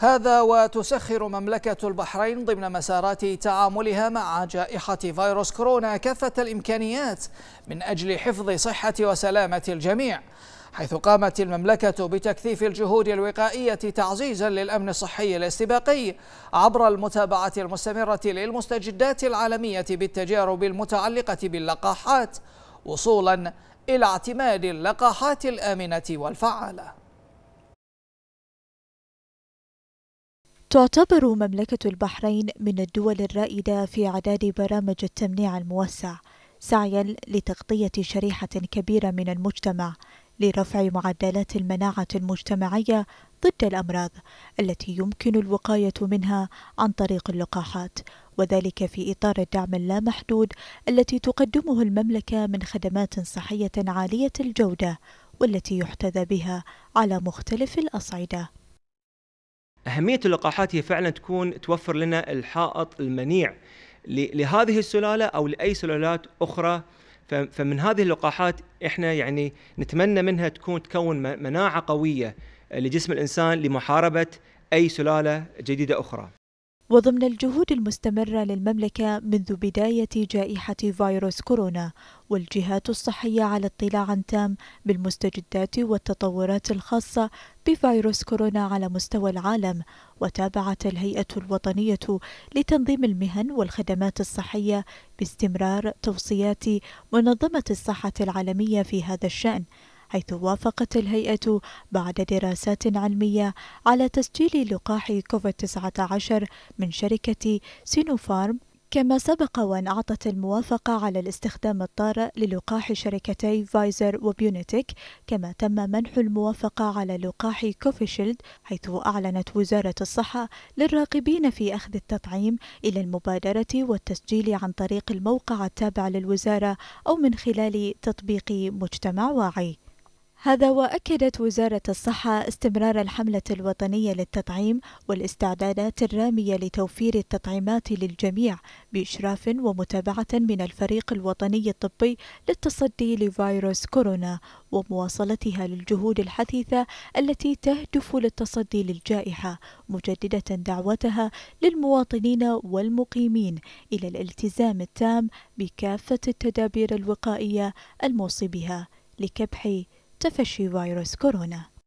هذا وتسخر مملكة البحرين ضمن مسارات تعاملها مع جائحة فيروس كورونا كافة الإمكانيات من أجل حفظ صحة وسلامة الجميع حيث قامت المملكة بتكثيف الجهود الوقائية تعزيزا للأمن الصحي الاستباقي عبر المتابعة المستمرة للمستجدات العالمية بالتجارب المتعلقة باللقاحات وصولا إلى اعتماد اللقاحات الآمنة والفعالة تعتبر مملكة البحرين من الدول الرائدة في إعداد برامج التمنيع الموسع سعيا لتغطية شريحة كبيرة من المجتمع لرفع معدلات المناعة المجتمعية ضد الأمراض التي يمكن الوقاية منها عن طريق اللقاحات وذلك في إطار الدعم اللامحدود التي تقدمه المملكة من خدمات صحية عالية الجودة والتي يحتذى بها على مختلف الأصعدة اهميه اللقاحات هي فعلا تكون توفر لنا الحائط المنيع لهذه السلاله او لاي سلالات اخرى فمن هذه اللقاحات احنا يعني نتمنى منها تكون تكون مناعه قويه لجسم الانسان لمحاربه اي سلاله جديده اخرى. وضمن الجهود المستمرة للمملكة منذ بداية جائحة فيروس كورونا والجهات الصحية على اطلاع تام بالمستجدات والتطورات الخاصة بفيروس كورونا على مستوى العالم وتابعت الهيئة الوطنية لتنظيم المهن والخدمات الصحية باستمرار توصيات منظمة الصحة العالمية في هذا الشأن حيث وافقت الهيئة بعد دراسات علمية على تسجيل لقاح كوفيد-19 من شركة سينوفارم كما سبق وأن أعطت الموافقة على الاستخدام الطارئ للقاح شركتي فايزر وبيونيتك كما تم منح الموافقة على لقاح كوفيشيلد حيث أعلنت وزارة الصحة للراقبين في أخذ التطعيم إلى المبادرة والتسجيل عن طريق الموقع التابع للوزارة أو من خلال تطبيق مجتمع واعي هذا وأكدت وزارة الصحة استمرار الحملة الوطنية للتطعيم والاستعدادات الرامية لتوفير التطعيمات للجميع بإشراف ومتابعة من الفريق الوطني الطبي للتصدي لفيروس كورونا ومواصلتها للجهود الحثيثة التي تهدف للتصدي للجائحة مجددة دعوتها للمواطنين والمقيمين إلى الالتزام التام بكافة التدابير الوقائية الموصي بها لكبح تفشي فيروس كورونا